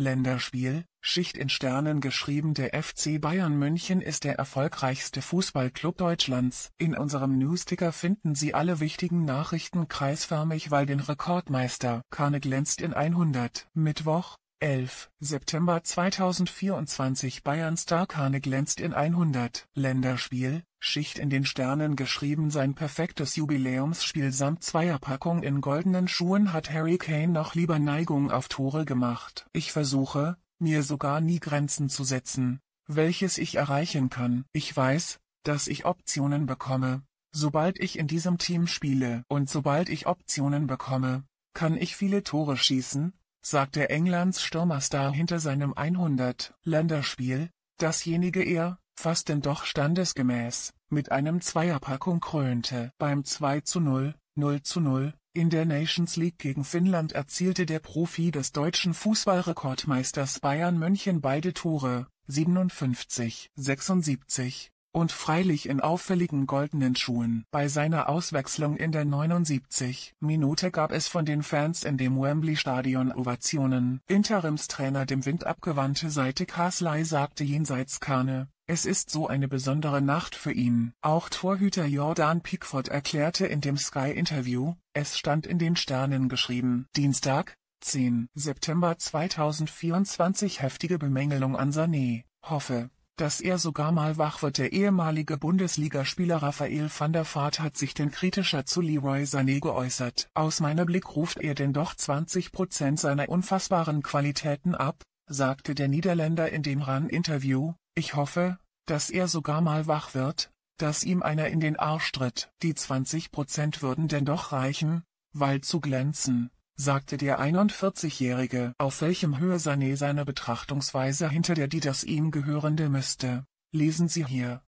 Länderspiel, Schicht in Sternen geschrieben Der FC Bayern München ist der erfolgreichste Fußballclub Deutschlands. In unserem Newsticker finden Sie alle wichtigen Nachrichten kreisförmig weil den Rekordmeister Kahne glänzt in 100. Mittwoch, 11. September 2024 Bayern Star Kahne glänzt in 100. Länderspiel, Schicht in den Sternen geschrieben. Sein perfektes Jubiläumsspiel samt Zweierpackung in goldenen Schuhen hat Harry Kane noch lieber Neigung auf Tore gemacht. Ich versuche, mir sogar nie Grenzen zu setzen, welches ich erreichen kann. Ich weiß, dass ich Optionen bekomme. Sobald ich in diesem Team spiele und sobald ich Optionen bekomme, kann ich viele Tore schießen, sagte Englands Stürmerstar hinter seinem 100-Länderspiel, dasjenige er, fast denn doch standesgemäß, mit einem Zweierpackung krönte. Beim 2 zu 0, 0 zu 0, in der Nations League gegen Finnland erzielte der Profi des deutschen Fußballrekordmeisters Bayern München beide Tore, 57, 76, und freilich in auffälligen goldenen Schuhen. Bei seiner Auswechslung in der 79. Minute gab es von den Fans in dem Wembley-Stadion Ovationen. Interimstrainer dem Wind abgewandte Seite Kaslei sagte jenseits Karne, es ist so eine besondere Nacht für ihn. Auch Torhüter Jordan Pickford erklärte in dem Sky-Interview, es stand in den Sternen geschrieben. Dienstag, 10. September 2024 heftige Bemängelung an Sané. Hoffe, dass er sogar mal wach wird. Der ehemalige Bundesligaspieler Raphael van der Vaart hat sich denn kritischer zu Leroy Sané geäußert. Aus meiner Blick ruft er denn doch 20 seiner unfassbaren Qualitäten ab, sagte der Niederländer in dem RAN-Interview. Ich hoffe, dass er sogar mal wach wird, dass ihm einer in den Arsch tritt. Die 20 würden denn doch reichen, weil zu glänzen, sagte der 41-Jährige. Auf welchem Höhe Sané seine Betrachtungsweise hinter der die das ihm gehörende müsste, lesen Sie hier.